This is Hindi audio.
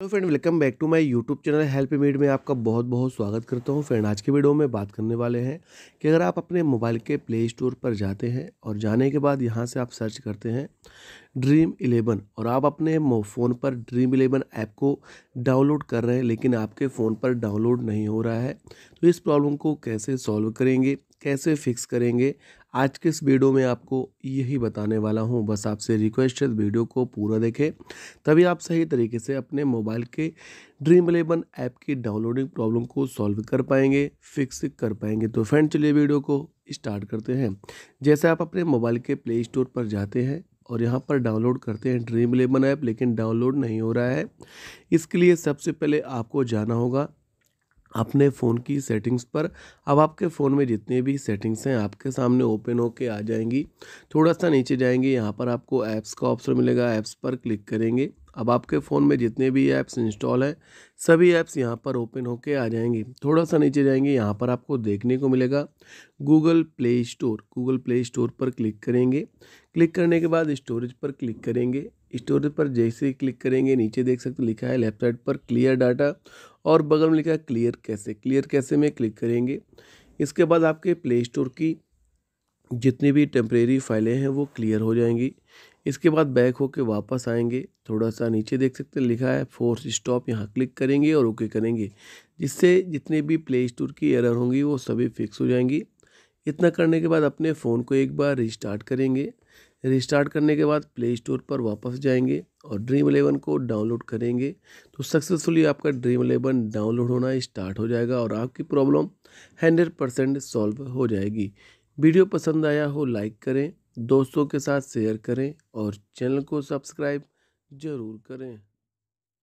hello friend welcome back to my YouTube channel help मीड में आपका बहुत बहुत स्वागत करता हूं फ्रेंड आज के वीडियो में बात करने वाले हैं कि अगर आप अपने मोबाइल के प्ले स्टोर पर जाते हैं और जाने के बाद यहां से आप सर्च करते हैं ड्रीम इलेवन और आप अपने फ़ोन पर ड्रीम इलेवन ऐप को डाउनलोड कर रहे हैं लेकिन आपके फ़ोन पर डाउनलोड नहीं हो रहा है तो इस प्रॉब्लम को कैसे सॉल्व करेंगे कैसे फिक्स करेंगे आज के इस वीडियो में आपको यही बताने वाला हूं बस आपसे रिक्वेस्ट है वीडियो को पूरा देखें तभी आप सही तरीके से अपने मोबाइल के ड्रीम इलेवन ऐप की डाउनलोडिंग प्रॉब्लम को सॉल्व कर पाएंगे फिक्स कर पाएंगे तो फ्रेंड चलिए वीडियो को स्टार्ट करते हैं जैसे आप अपने मोबाइल के प्ले स्टोर पर जाते हैं और यहाँ पर डाउनलोड करते हैं ड्रीम इलेवन ऐप लेकिन डाउनलोड नहीं हो रहा है इसके लिए सबसे पहले आपको जाना होगा अपने फ़ोन की सेटिंग्स पर अब आपके फ़ोन में जितने भी सेटिंग्स हैं आपके सामने ओपन होके आ जाएंगी थोड़ा सा नीचे जाएंगे यहाँ पर आपको ऐप्स का ऑप्शन मिलेगा ऐप्स पर क्लिक करेंगे अब आपके फ़ोन में जितने भी ऐप्स इंस्टॉल हैं सभी ऐप्स यहाँ पर ओपन होके आ जाएंगे थोड़ा सा नीचे जाएंगे यहाँ पर आपको देखने को मिलेगा Google play store Google play store पर क्लिक करेंगे क्लिक करने के बाद स्टोरेज पर क्लिक करेंगे स्टोरेज पर जैसे ही क्लिक करेंगे नीचे देख सकते लिखा है लेफ्ट साइड पर क्लियर डाटा और बगल में लिखा है क्लियर कैसे क्लियर कैसे में क्लिक करेंगे इसके बाद आपके प्ले स्टोर की जितनी भी टेम्परेरी फाइलें हैं वो क्लियर हो जाएंगी इसके बाद बैक होकर वापस आएंगे थोड़ा सा नीचे देख सकते हैं लिखा है फोर्स स्टॉप यहाँ क्लिक करेंगे और ओके करेंगे जिससे जितने भी प्ले स्टोर की एरर होंगी वो सभी फिक्स हो जाएंगी इतना करने के बाद अपने फ़ोन को एक बार रिस्टार्ट करेंगे रिस्टार्ट करने के बाद प्ले स्टोर पर वापस जाएंगे और ड्रीम एलेवन को डाउनलोड करेंगे तो सक्सेसफुली आपका ड्रीम एलेवन डाउनलोड होना स्टार्ट हो जाएगा और आपकी प्रॉब्लम हंड्रेड परसेंट सॉल्व हो जाएगी वीडियो पसंद आया हो लाइक करें दोस्तों के साथ शेयर करें और चैनल को सब्सक्राइब ज़रूर करें